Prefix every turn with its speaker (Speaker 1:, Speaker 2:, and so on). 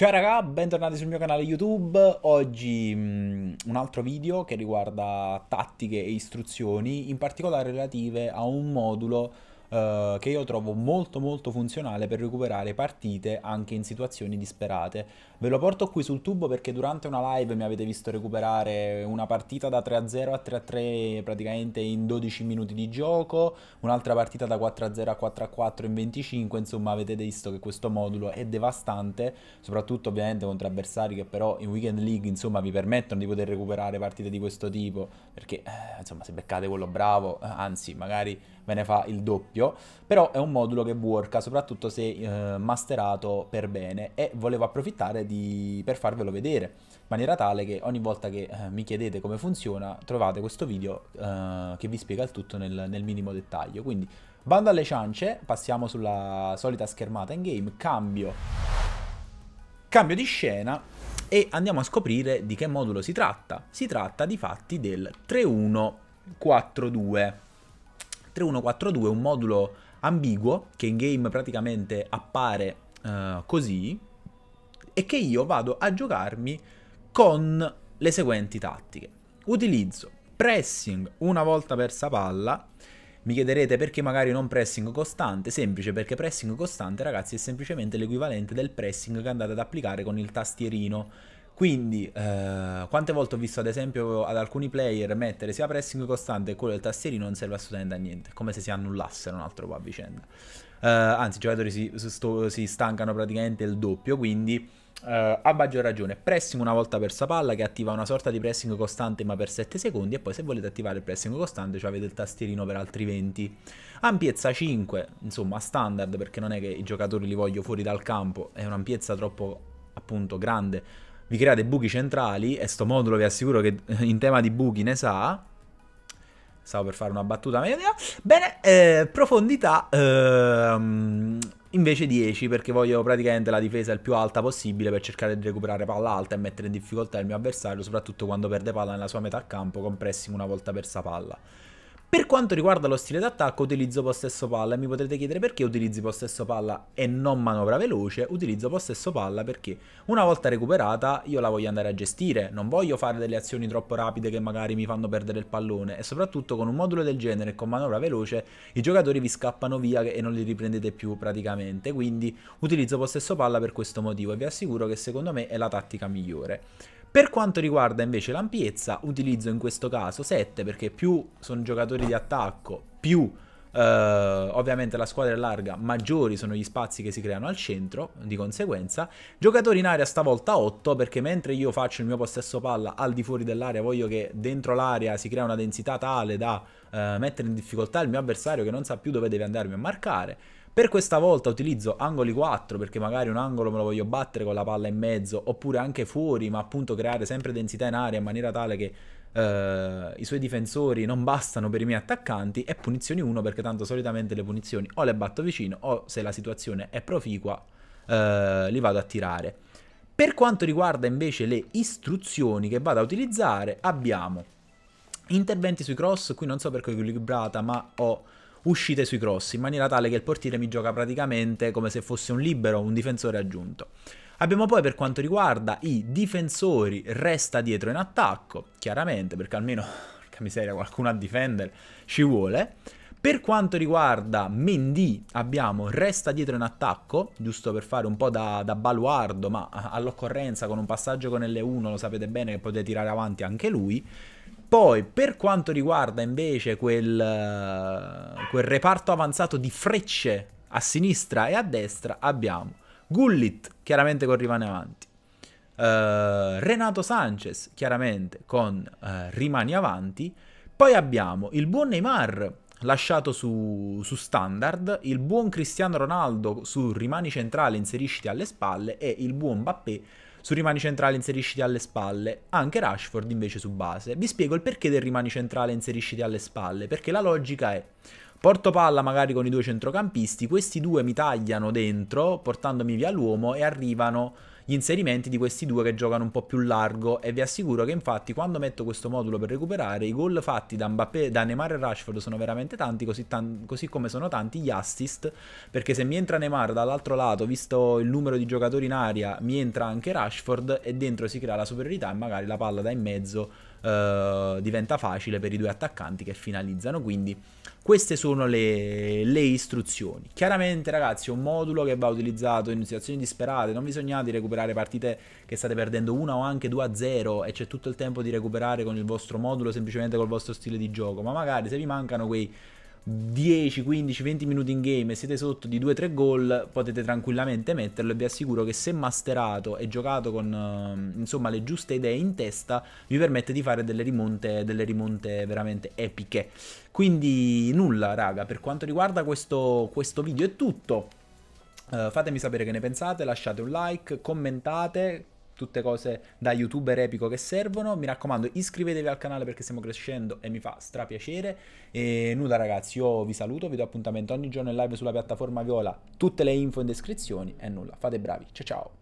Speaker 1: Ciao raga, bentornati sul mio canale YouTube. Oggi mh, mm, un altro video che riguarda tattiche e istruzioni, in particolare relative a un modulo eh, che io trovo molto molto funzionale per recuperare partite anche in situazioni disperate. Ve lo porto qui sul tubo perché durante una live mi avete visto recuperare una partita da 3-0 a 3-3 praticamente in 12 minuti di gioco, un'altra partita da 4-0 a 4-4 in 25, insomma avete visto che questo modulo è devastante, soprattutto ovviamente contro avversari che però in Weekend League insomma vi permettono di poter recuperare partite di questo tipo, perché eh, insomma se beccate quello bravo, eh, anzi magari ve ne fa il doppio, però è un modulo che worka soprattutto se eh, masterato per bene e volevo approfittare di, per farvelo vedere, in maniera tale che ogni volta che eh, mi chiedete come funziona trovate questo video eh, che vi spiega il tutto nel, nel minimo dettaglio, quindi bando alle ciance, passiamo sulla solita schermata in game, cambio, cambio di scena e andiamo a scoprire di che modulo si tratta. Si tratta di fatti del 3142. 3142 un modulo ambiguo che in game praticamente appare uh, così e che io vado a giocarmi con le seguenti tattiche. Utilizzo pressing una volta persa palla. Mi chiederete perché magari non pressing costante? Semplice perché pressing costante, ragazzi, è semplicemente l'equivalente del pressing che andate ad applicare con il tastierino quindi, eh, quante volte ho visto ad esempio ad alcuni player mettere sia pressing costante che quello del tastierino non serve assolutamente a niente, come se si annullassero un altro po' a vicenda. Eh, anzi, i giocatori si, si, stancano praticamente il doppio, quindi eh, a maggior ragione pressing una volta persa palla che attiva una sorta di pressing costante ma per 7 secondi e poi se volete attivare il pressing costante cioè avete il tastierino per altri 20. Ampiezza 5, insomma standard perché non è che i giocatori li voglio fuori dal campo, è un'ampiezza troppo appunto grande vi create buchi centrali e sto modulo vi assicuro che in tema di buchi ne sa. Stavo per fare una battuta media. Bene, eh, profondità ehm, invece 10 perché voglio praticamente la difesa il più alta possibile per cercare di recuperare palla alta e mettere in difficoltà il mio avversario, soprattutto quando perde palla nella sua metà campo con pressing una volta persa palla. Per quanto riguarda lo stile d'attacco utilizzo possesso palla e mi potrete chiedere perché utilizzi possesso palla e non manovra veloce, utilizzo possesso palla perché una volta recuperata io la voglio andare a gestire, non voglio fare delle azioni troppo rapide che magari mi fanno perdere il pallone e soprattutto con un modulo del genere e con manovra veloce i giocatori vi scappano via e non li riprendete più praticamente, quindi utilizzo possesso palla per questo motivo e vi assicuro che secondo me è la tattica migliore. Per quanto riguarda invece l'ampiezza, utilizzo in questo caso 7 perché più sono giocatori di attacco, più eh, ovviamente la squadra è larga, maggiori sono gli spazi che si creano al centro, di conseguenza. Giocatori in area stavolta 8 perché mentre io faccio il mio possesso palla al di fuori dell'area, voglio che dentro l'area si crea una densità tale da eh, mettere in difficoltà il mio avversario che non sa più dove deve andarmi a marcare. Per questa volta utilizzo angoli 4 perché magari un angolo me lo voglio battere con la palla in mezzo oppure anche fuori, ma appunto creare sempre densità in aria in maniera tale che Uh, i suoi difensori non bastano per i miei attaccanti e punizioni 1 perché tanto solitamente le punizioni o le batto vicino o se la situazione è proficua uh, li vado a tirare. Per quanto riguarda invece le istruzioni che vado a utilizzare abbiamo interventi sui cross, qui non so perché ho equilibrata ma ho uscite sui cross, in maniera tale che il portiere mi gioca praticamente come se fosse un libero, un difensore aggiunto. Abbiamo poi per quanto riguarda i difensori, resta dietro in attacco, chiaramente, perché almeno, porca miseria, qualcuno a difendere ci vuole. Per quanto riguarda Mendy, abbiamo resta dietro in attacco, giusto per fare un po' da, da baluardo, ma eh, all'occorrenza con un passaggio con L1 lo sapete bene che potete tirare avanti anche lui. Poi, per quanto riguarda invece quel, quel reparto avanzato di frecce a sinistra e a destra, abbiamo Gullit, chiaramente con Rimane avanti. Uh, Renato Sanchez, chiaramente con uh, Rimani avanti. Poi abbiamo il buon Neymar lasciato su, su, standard, il buon Cristiano Ronaldo su Rimani centrale inserisciti alle spalle e il buon Bappé su rimani centrale inserisciti alle spalle, anche Rashford invece su base. Vi spiego il perché del rimani centrale inserisciti alle spalle, perché la logica è Porto palla magari con i due centrocampisti, questi due mi tagliano dentro portandomi via l'uomo e arrivano gli inserimenti di questi due che giocano un po' più largo e vi assicuro che infatti quando metto questo modulo per recuperare i gol fatti da Mbappé, da Neymar e Rashford sono veramente tanti, così, tan- così come sono tanti gli assist, perché se mi entra Neymar dall'altro lato, visto il numero di giocatori in aria, mi entra anche Rashford e dentro si crea la superiorità e magari la palla da in mezzo eh, diventa facile per i due attaccanti che finalizzano. Quindi queste sono le, le, istruzioni. Chiaramente ragazzi è un modulo che va utilizzato in situazioni disperate, non vi di recuperare partite che state perdendo una o anche 2 0 e c'è tutto il tempo di recuperare con il vostro modulo semplicemente col vostro stile di gioco, ma magari se vi mancano quei 10, 15, 20 minuti in game e siete sotto di 2-3 gol, potete tranquillamente metterlo e vi assicuro che se masterato e giocato con ehm, insomma, le giuste idee in testa, vi permette di fare delle rimonte, delle rimonte veramente epiche. Quindi nulla, raga, per quanto riguarda questo, questo video è tutto. Uh, fatemi sapere che ne pensate, lasciate un like, commentate, tutte cose da youtuber epico che servono. Mi raccomando, iscrivetevi al canale perché stiamo crescendo e mi fa strapiacere. E nulla ragazzi, io vi saluto, vi do appuntamento ogni giorno in live sulla piattaforma Viola, tutte le info in descrizione e nulla, fate bravi, ciao ciao!